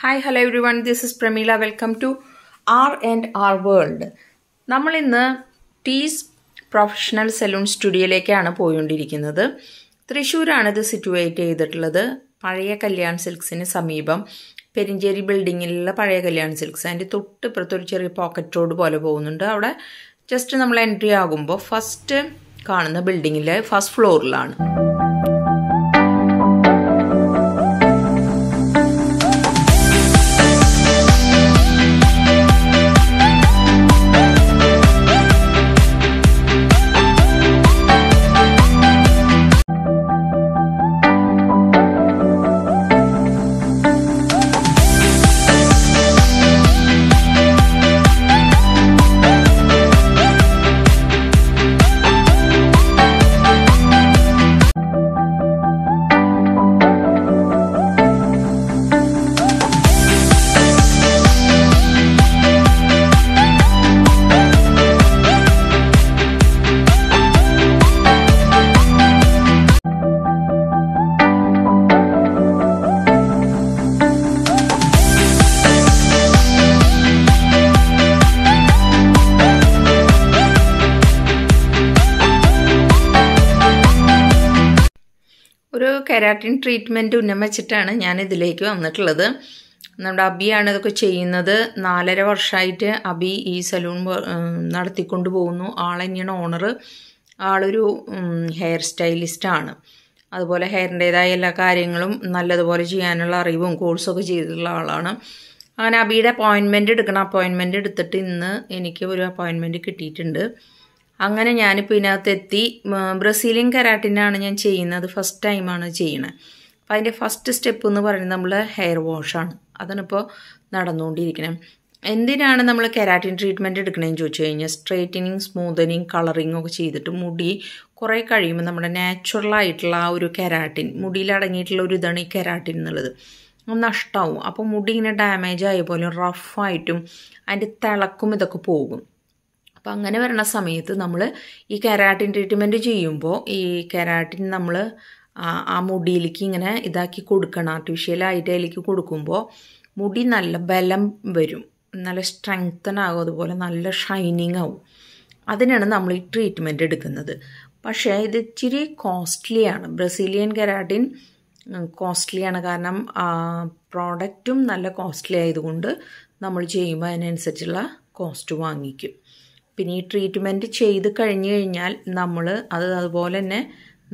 hi hello everyone this is Prameela welcome to R and R world നമ്മളിന്ന് ടീസ് professional salon സ്റ്റുഡിയോയിലേക്കാണ് പോയിക്കൊണ്ടിരിക്കുന്നത് തൃശ്ശൂരാണ് ഇത് സിറ്റുവേറ്റ് ചെയ്തിട്ടുള്ളത് പഴയ കല്യാൺ സിൽക്സിന് സമീപം പെരിഞ്ചേരി ബിൽഡിങ്ങിലുള്ള പഴയ കല്യാൺ സിൽക്സ് അതിൻ്റെ തൊട്ട് ഇപ്പുറത്തൊരു ചെറിയ പോക്കറ്റ് റോഡ് പോലെ പോകുന്നുണ്ട് അവിടെ ജസ്റ്റ് നമ്മൾ എൻട്രി ആകുമ്പോൾ ഫസ്റ്റ് കാണുന്ന ബിൽഡിങ്ങിലെ ഫസ്റ്റ് ഫ്ലോറിലാണ് കെരാറ്റിൻ ട്രീറ്റ്മെൻറ്റ് ഉന്നമിച്ചിട്ടാണ് ഞാൻ ഇതിലേക്ക് വന്നിട്ടുള്ളത് നമ്മുടെ അബിയാണ് ഇതൊക്കെ ചെയ്യുന്നത് നാലര വർഷമായിട്ട് അബി ഈ സലൂൺ നടത്തിക്കൊണ്ട് പോകുന്നു ആൾ തന്നെയാണ് ഓണർ ആളൊരു ഹെയർ സ്റ്റൈലിസ്റ്റാണ് അതുപോലെ ഹെയറിൻ്റേതായ എല്ലാ കാര്യങ്ങളും നല്ലതുപോലെ ചെയ്യാനുള്ള അറിവും കോഴ്സൊക്കെ ചെയ്തിട്ടുള്ള ആളാണ് അങ്ങനെ അബിയുടെ അപ്പോയിൻമെൻറ്റ് എടുക്കണം അപ്പോയിൻമെൻറ്റ് എടുത്തിട്ട് ഇന്ന് എനിക്ക് ഒരു അപ്പോയിൻമെൻറ്റ് കിട്ടിയിട്ടുണ്ട് അങ്ങനെ ഞാനിപ്പോൾ ഇതിനകത്തെത്തി ബ്രസീലിയൻ കരാട്ടിനാണ് ഞാൻ ചെയ്യുന്നത് ഫസ്റ്റ് ടൈമാണ് ചെയ്യുന്നത് അപ്പോൾ അതിൻ്റെ ഫസ്റ്റ് സ്റ്റെപ്പ് എന്ന് പറയുന്നത് നമ്മൾ ഹെയർ വാഷാണ് അതാണിപ്പോൾ നടന്നുകൊണ്ടിരിക്കുന്നത് എന്തിനാണ് നമ്മൾ കെരാറ്റിൻ ട്രീറ്റ്മെൻറ്റ് എടുക്കണമെന്ന് ചോദിച്ചു കഴിഞ്ഞാൽ സ്ട്രെയിറ്റനിങ് സ്മൂത്തനിങ് കളറിങ് ഒക്കെ ചെയ്തിട്ട് മുടി കുറേ കഴിയുമ്പോൾ നമ്മുടെ നാച്ചുറലായിട്ടുള്ള ആ ഒരു കെരാറ്റിൻ മുടിയിൽ ഒരു ഇതാണ് ഈ കെരാറ്റിൻ എന്നുള്ളത് നഷ്ടമാവും അപ്പോൾ മുടി ഇങ്ങനെ ഡാമേജ് ആയ പോലെ റഫായിട്ടും അതിൻ്റെ തിളക്കും ഇതൊക്കെ പോകും അപ്പോൾ അങ്ങനെ വരണ സമയത്ത് നമ്മൾ ഈ കെരാട്ടിൻ ട്രീറ്റ്മെൻറ്റ് ചെയ്യുമ്പോൾ ഈ കെരാട്ടിൻ നമ്മൾ ആ മുടിയിലേക്ക് ഇങ്ങനെ ഇതാക്കി കൊടുക്കണം ആർട്ടിഫിഷ്യൽ അതിലേക്ക് കൊടുക്കുമ്പോൾ മുടി നല്ല ബലം വരും നല്ല സ്ട്രെങ്തൻ ആകും അതുപോലെ നല്ല ഷൈനിങ് ആവും അതിനാണ് നമ്മൾ ഈ ട്രീറ്റ്മെൻറ്റ് എടുക്കുന്നത് പക്ഷേ ഇത് ഇച്ചിരി കോസ്റ്റ്ലിയാണ് ബ്രസീലിയൻ കെരാട്ടിൻ കോസ്റ്റ്ലിയാണ് കാരണം പ്രോഡക്റ്റും നല്ല കോസ്റ്റ്ലി ആയതുകൊണ്ട് നമ്മൾ ചെയ്യുമ്പോൾ അതിനനുസരിച്ചുള്ള കോസ്റ്റ് വാങ്ങിക്കും പിന്നെ ഈ ട്രീറ്റ്മെൻറ്റ് ചെയ്ത് കഴിഞ്ഞ് കഴിഞ്ഞാൽ നമ്മൾ അത് അതുപോലെ തന്നെ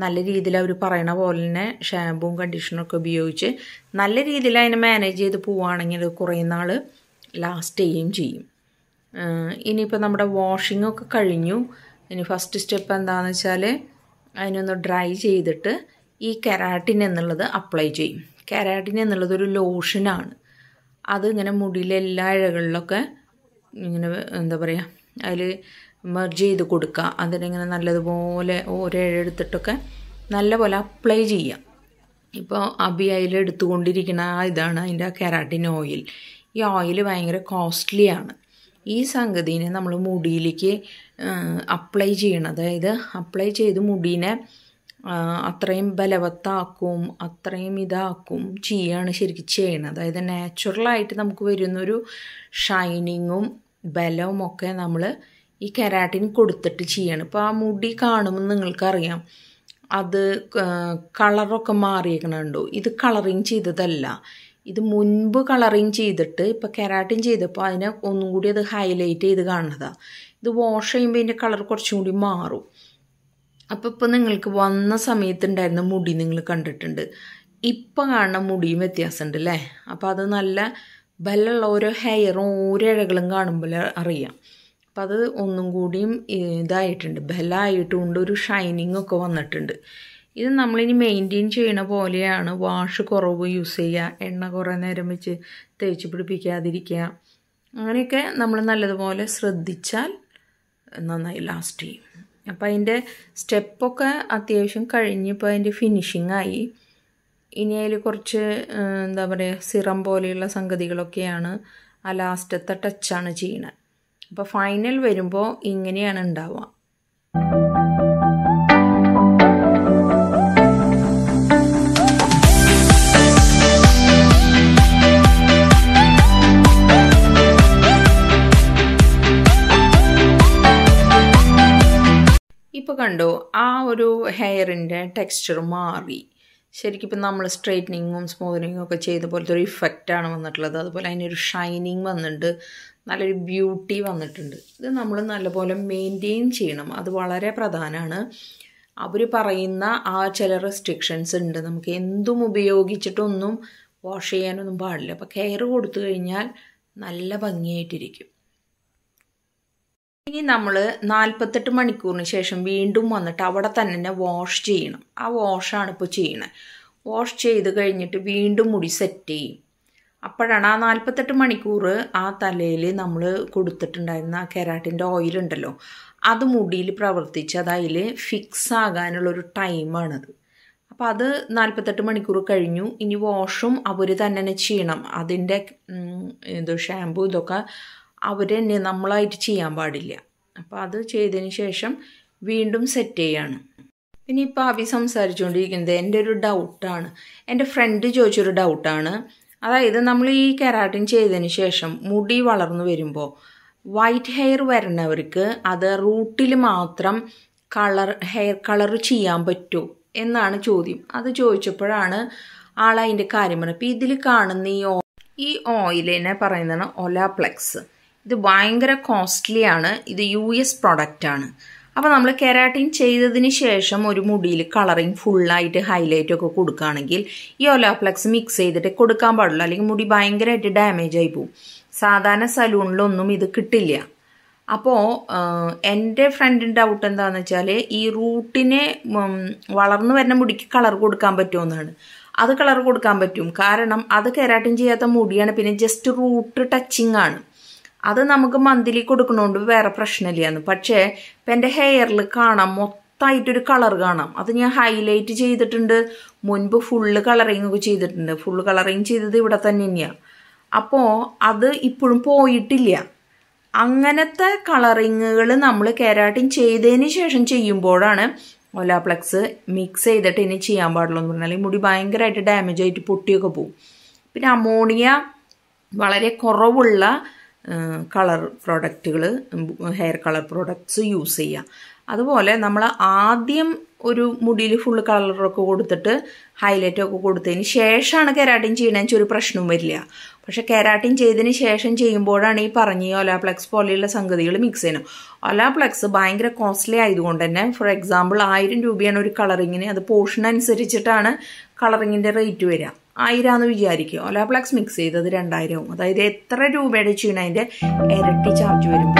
നല്ല രീതിയിൽ അവർ പറയണ പോലെ തന്നെ കണ്ടീഷണറും കണ്ടീഷണറൊക്കെ ഉപയോഗിച്ച് നല്ല രീതിയിൽ അതിനെ മാനേജ് ചെയ്ത് പോവുകയാണെങ്കിൽ കുറേ നാൾ ലാസ്റ്റ് ചെയ്യുകയും ചെയ്യും ഇനിയിപ്പോൾ നമ്മുടെ വാഷിംഗ് ഒക്കെ കഴിഞ്ഞു ഇനി ഫസ്റ്റ് സ്റ്റെപ്പ് എന്താണെന്ന് വെച്ചാൽ അതിനൊന്ന് ഡ്രൈ ചെയ്തിട്ട് ഈ കെരാട്ടിൻ എന്നുള്ളത് അപ്ലൈ ചെയ്യും കെരാട്ടിൻ എന്നുള്ളത് ഒരു ലോഷനാണ് അത് ഇങ്ങനെ മുടിയിലെ എല്ലാ ഇഴകളിലൊക്കെ ഇങ്ങനെ എന്താ പറയുക അതിൽ മെർജ് ചെയ്ത് കൊടുക്കുക അതിനിങ്ങനെ നല്ലതുപോലെ ഒരേഴെടുത്തിട്ടൊക്കെ നല്ലപോലെ അപ്ലൈ ചെയ്യുക ഇപ്പോൾ അബി അതിൽ എടുത്തുകൊണ്ടിരിക്കുന്ന ഇതാണ് അതിൻ്റെ കെരാട്ടിൻ ഓയിൽ ഈ ഓയിൽ ഭയങ്കര കോസ്റ്റ്ലിയാണ് ഈ സംഗതിനെ നമ്മൾ മുടിയിലേക്ക് അപ്ലൈ ചെയ്യണം അതായത് അപ്ലൈ ചെയ്ത് മുടീനെ അത്രയും ബലവത്താക്കും അത്രയും ഇതാക്കും ചെയ്യാണ് ശരിക്കും ചെയ്യണം അതായത് നാച്ചുറലായിട്ട് നമുക്ക് വരുന്നൊരു ഷൈനിങ്ങും ബലവുമൊക്കെ നമ്മൾ ഈ കെരാട്ടിൻ കൊടുത്തിട്ട് ചെയ്യണം ഇപ്പോൾ ആ മുടി കാണുമ്പോൾ നിങ്ങൾക്കറിയാം അത് കളറൊക്കെ മാറിയിരിക്കണുണ്ടോ ഇത് കളറിങ് ചെയ്തതല്ല ഇത് മുൻപ് കളറിങ് ചെയ്തിട്ട് ഇപ്പോൾ കെരാട്ടിൻ ചെയ്തപ്പോൾ അതിനെ ഒന്നും കൂടി അത് ഹൈലൈറ്റ് ചെയ്ത് കാണുന്നതാണ് ഇത് വാഷ് ചെയ്യുമ്പോൾ ഇതിൻ്റെ കളർ കുറച്ചും കൂടി മാറും അപ്പോൾ ഇപ്പോൾ നിങ്ങൾക്ക് വന്ന സമയത്തുണ്ടായിരുന്ന മുടി നിങ്ങൾ കണ്ടിട്ടുണ്ട് ഇപ്പം കാണുന്ന മുടിയും വ്യത്യാസമുണ്ട് അല്ലേ അപ്പോൾ അത് നല്ല ബല്ലുള്ള ഓരോ ഹെയറും ഓരോ ഇഴകളും കാണുമ്പോൾ അറിയാം അപ്പം അത് ഒന്നും കൂടിയും ഇതായിട്ടുണ്ട് ഉണ്ട് ഒരു ഷൈനിങ് ഒക്കെ വന്നിട്ടുണ്ട് ഇത് നമ്മളിനി മെയിൻറ്റെയിൻ ചെയ്യണ പോലെയാണ് വാഷ് കുറവ് യൂസ് ചെയ്യുക എണ്ണ കുറേ നേരം വെച്ച് തേച്ച് പിടിപ്പിക്കാതിരിക്കുക അങ്ങനെയൊക്കെ നമ്മൾ നല്ലതുപോലെ ശ്രദ്ധിച്ചാൽ നന്നായി ലാസ്റ്റ് ചെയ്യും അപ്പോൾ അതിൻ്റെ സ്റ്റെപ്പൊക്കെ അത്യാവശ്യം കഴിഞ്ഞിപ്പോൾ അതിൻ്റെ ഫിനിഷിംഗ് ആയി ഇനി അതിൽ കുറച്ച് എന്താ പറയുക സിറം പോലെയുള്ള സംഗതികളൊക്കെയാണ് ആ ലാസ്റ്റത്തെ ടച്ചാണ് ചെയ്യണത് അപ്പോൾ ഫൈനൽ വരുമ്പോൾ ഇങ്ങനെയാണ് ഉണ്ടാവുക ഇപ്പോൾ കണ്ടോ ആ ഒരു ഹെയറിൻ്റെ ടെക്സ്ചർ മാറി ശരിക്കും ഇപ്പം നമ്മൾ സ്ട്രെയിറ്റനിങ്ങും സ്മൂത്തനിങ്ങും ഒക്കെ ചെയ്ത പോലത്തെ ഒരു ഇഫക്റ്റാണ് വന്നിട്ടുള്ളത് അതുപോലെ അതിനൊരു ഷൈനിങ് വന്നിട്ടുണ്ട് നല്ലൊരു ബ്യൂട്ടി വന്നിട്ടുണ്ട് ഇത് നമ്മൾ നല്ലപോലെ മെയിൻറ്റെയിൻ ചെയ്യണം അത് വളരെ പ്രധാനമാണ് അവർ പറയുന്ന ആ ചില റെസ്ട്രിക്ഷൻസ് ഉണ്ട് നമുക്ക് എന്തും ഉപയോഗിച്ചിട്ടൊന്നും വാഷ് ചെയ്യാനൊന്നും പാടില്ല അപ്പോൾ കെയർ കൊടുത്തു കഴിഞ്ഞാൽ നല്ല ഭംഗിയായിട്ടിരിക്കും ഇനി നമ്മൾ നാൽപ്പത്തെട്ട് മണിക്കൂറിന് ശേഷം വീണ്ടും വന്നിട്ട് അവിടെ തന്നെ വാഷ് ചെയ്യണം ആ വാഷാണ് ഇപ്പോൾ ചെയ്യണത് വാഷ് ചെയ്ത് കഴിഞ്ഞിട്ട് വീണ്ടും മുടി സെറ്റ് ചെയ്യും അപ്പോഴാണ് ആ നാൽപ്പത്തെട്ട് മണിക്കൂർ ആ തലയിൽ നമ്മൾ കൊടുത്തിട്ടുണ്ടായിരുന്ന ആ കെരാട്ടിൻ്റെ ഓയിലുണ്ടല്ലോ അത് മുടിയിൽ പ്രവർത്തിച്ച് അതായത് ഫിക്സ് ആകാനുള്ളൊരു ടൈമാണത് അപ്പോൾ അത് നാൽപ്പത്തെട്ട് മണിക്കൂർ കഴിഞ്ഞു ഇനി വാഷും അവർ തന്നെ ചെയ്യണം അതിൻ്റെ എന്തോ ഷാമ്പു ഇതൊക്കെ അവർ തന്നെ നമ്മളായിട്ട് ചെയ്യാൻ പാടില്ല അപ്പോൾ അത് ചെയ്തതിന് ശേഷം വീണ്ടും സെറ്റ് ചെയ്യാണ് പിന്നെ ഇപ്പോൾ അവി സംസാരിച്ചുകൊണ്ടിരിക്കുന്നത് എൻ്റെ ഒരു ഡൗട്ടാണ് എൻ്റെ ഫ്രണ്ട് ചോദിച്ചൊരു ഡൗട്ടാണ് അതായത് നമ്മൾ ഈ കെരാട്ടിൻ ചെയ്തതിന് ശേഷം മുടി വളർന്നു വരുമ്പോൾ വൈറ്റ് ഹെയർ വരുന്നവർക്ക് അത് റൂട്ടിൽ മാത്രം കളർ ഹെയർ കളർ ചെയ്യാൻ പറ്റുമോ എന്നാണ് ചോദ്യം അത് ചോദിച്ചപ്പോഴാണ് ആൾ കാര്യം പറഞ്ഞത് അപ്പോൾ ഇതിൽ കാണുന്ന ഈ ഓ ഈ ഓയിലിനെ പറയുന്നതാണ് ഒലാപ്ലെക്സ് ഇത് ഭയങ്കര കോസ്റ്റ്ലി ആണ് ഇത് യു എസ് പ്രൊഡക്റ്റ് ആണ് അപ്പോൾ നമ്മൾ കെരാട്ടിൻ ചെയ്തതിന് ശേഷം ഒരു മുടിയിൽ കളറിങ് ഫുള്ളായിട്ട് ഹൈലൈറ്റ് ഒക്കെ കൊടുക്കുകയാണെങ്കിൽ ഈ ഒലാപ്ലക്സ് മിക്സ് ചെയ്തിട്ട് കൊടുക്കാൻ പാടില്ല അല്ലെങ്കിൽ മുടി ഭയങ്കരമായിട്ട് ഡാമേജ് ആയി പോകും സാധാരണ സലൂണിലൊന്നും ഇത് കിട്ടില്ല അപ്പോൾ എൻ്റെ ഫ്രണ്ടിൻ്റെ ഡൗട്ട് എന്താണെന്ന് വെച്ചാൽ ഈ റൂട്ടിനെ വളർന്നു വരുന്ന മുടിക്ക് കളർ കൊടുക്കാൻ പറ്റുമെന്നാണ് അത് കളർ കൊടുക്കാൻ പറ്റും കാരണം അത് കെരാട്ടിൻ ചെയ്യാത്ത മുടിയാണ് പിന്നെ ജസ്റ്റ് റൂട്ട് ടച്ചിങ് ആണ് അത് നമുക്ക് മന്ത്ലി കൊടുക്കണോണ്ട് വേറെ പ്രശ്നമില്ലായിരുന്നു പക്ഷേ ഇപ്പം എൻ്റെ ഹെയറിൽ കാണാം മൊത്തമായിട്ടൊരു കളർ കാണാം അത് ഞാൻ ഹൈലൈറ്റ് ചെയ്തിട്ടുണ്ട് മുൻപ് ഫുള്ള് കളറിങ് ഒക്കെ ചെയ്തിട്ടുണ്ട് ഫുള്ള് കളറിങ് ചെയ്തത് ഇവിടെ തന്നെ തന്നെയാണ് അപ്പോൾ അത് ഇപ്പോഴും പോയിട്ടില്ല അങ്ങനത്തെ കളറിങ്ങുകൾ നമ്മൾ കേരാട്ടിൻ ചെയ്തതിന് ശേഷം ചെയ്യുമ്പോഴാണ് ഒലാപ്ലക്സ് മിക്സ് ചെയ്തിട്ട് ഇനി ചെയ്യാൻ പാടുള്ളൂ എന്ന് പറഞ്ഞാൽ ഈ മുടി ഭയങ്കരമായിട്ട് ഡാമേജ് ആയിട്ട് പൊട്ടിയൊക്കെ പോവും പിന്നെ അമോണിയ വളരെ കുറവുള്ള കളർ പ്രോഡക്റ്റുകൾ ഹെയർ കളർ പ്രോഡക്ട്സ് യൂസ് ചെയ്യുക അതുപോലെ നമ്മൾ ആദ്യം ഒരു മുടിയിൽ ഫുൾ കളറൊക്കെ കൊടുത്തിട്ട് ഹൈലൈറ്റ് ഒക്കെ കൊടുത്തതിന് ശേഷമാണ് കെരാട്ടിൻ ചെയ്യണമെന്ന് ഒരു പ്രശ്നവും വരില്ല പക്ഷെ കെരാട്ടിൻ ചെയ്തതിന് ശേഷം ചെയ്യുമ്പോഴാണ് ഈ പറഞ്ഞ ഒലാപ്ലക്സ് പോലെയുള്ള സംഗതികൾ മിക്സ് ചെയ്യണം ഒലാപ്ലക്സ് ഭയങ്കര കോസ്റ്റ്ലി ആയതുകൊണ്ട് തന്നെ ഫോർ എക്സാമ്പിൾ ആയിരം രൂപയാണ് ഒരു കളറിങ്ങിന് അത് പോർഷൻ അനുസരിച്ചിട്ടാണ് കളറിങ്ങിൻ്റെ റേറ്റ് വരിക ആയിരമാണെന്ന് വിചാരിക്കുക ഒലാപ്ലക്സ് മിക്സ് ചെയ്തത് രണ്ടായിരവും അതായത് എത്ര രൂപയുടെ ചീണ അതിന്റെ ഇരട്ടി ചാർജ് വരും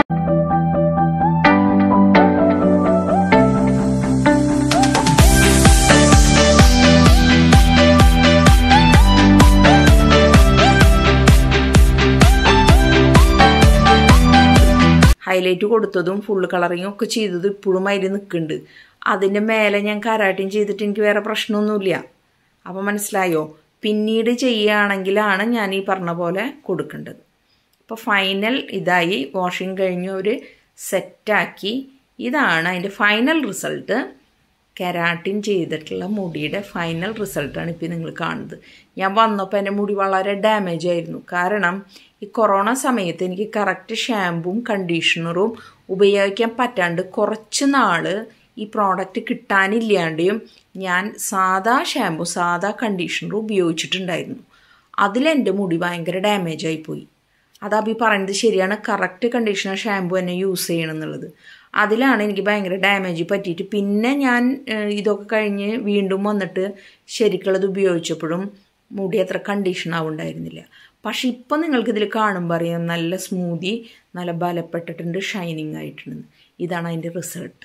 ഹൈലൈറ്റ് കൊടുത്തതും ഫുൾ കളറിങ്ങും ഒക്കെ ചെയ്തതും ഇപ്പോഴും അതിൽ നിൽക്കുന്നുണ്ട് അതിൻ്റെ മേലെ ഞാൻ കരാട്ടിയും ചെയ്തിട്ട് എനിക്ക് വേറെ പ്രശ്നമൊന്നുമില്ല അപ്പോൾ മനസ്സിലായോ പിന്നീട് ചെയ്യുകയാണെങ്കിലാണ് ഞാൻ ഈ പറഞ്ഞ പോലെ കൊടുക്കേണ്ടത് അപ്പോൾ ഫൈനൽ ഇതായി വാഷിംഗ് കഴിഞ്ഞ് ഒരു സെറ്റാക്കി ഇതാണ് അതിൻ്റെ ഫൈനൽ റിസൾട്ട് കെരാട്ടിൻ ചെയ്തിട്ടുള്ള മുടിയുടെ ഫൈനൽ റിസൾട്ടാണ് ഇപ്പോൾ നിങ്ങൾ കാണുന്നത് ഞാൻ വന്നപ്പോൾ എൻ്റെ മുടി വളരെ ഡാമേജ് ആയിരുന്നു കാരണം ഈ കൊറോണ സമയത്ത് എനിക്ക് കറക്റ്റ് ഷാമ്പും കണ്ടീഷണറും ഉപയോഗിക്കാൻ പറ്റാണ്ട് കുറച്ച് നാൾ ഈ പ്രോഡക്റ്റ് കിട്ടാനില്ലാണ്ടും ഞാൻ സാധാ ഷാമ്പു സാധാ കണ്ടീഷണർ ഉപയോഗിച്ചിട്ടുണ്ടായിരുന്നു അതിലെൻ്റെ മുടി ഭയങ്കര ഡാമേജ് ആയിപ്പോയി അത് അഭി പറയുന്നത് ശരിയാണ് കറക്റ്റ് കണ്ടീഷണർ ഷാമ്പു തന്നെ യൂസ് ചെയ്യണം എന്നുള്ളത് അതിലാണ് എനിക്ക് ഭയങ്കര ഡാമേജ് പറ്റിയിട്ട് പിന്നെ ഞാൻ ഇതൊക്കെ കഴിഞ്ഞ് വീണ്ടും വന്നിട്ട് ശരിക്കുള്ളത് ഉപയോഗിച്ചപ്പോഴും മുടി അത്ര കണ്ടീഷൻ ആവുണ്ടായിരുന്നില്ല പക്ഷേ ഇപ്പം നിങ്ങൾക്കിതിൽ കാണുമ്പോൾ അറിയാം നല്ല സ്മൂതി നല്ല ബലപ്പെട്ടിട്ടുണ്ട് ഷൈനിങ് ആയിട്ടുണ്ട് ഇതാണ് അതിൻ്റെ റിസൾട്ട്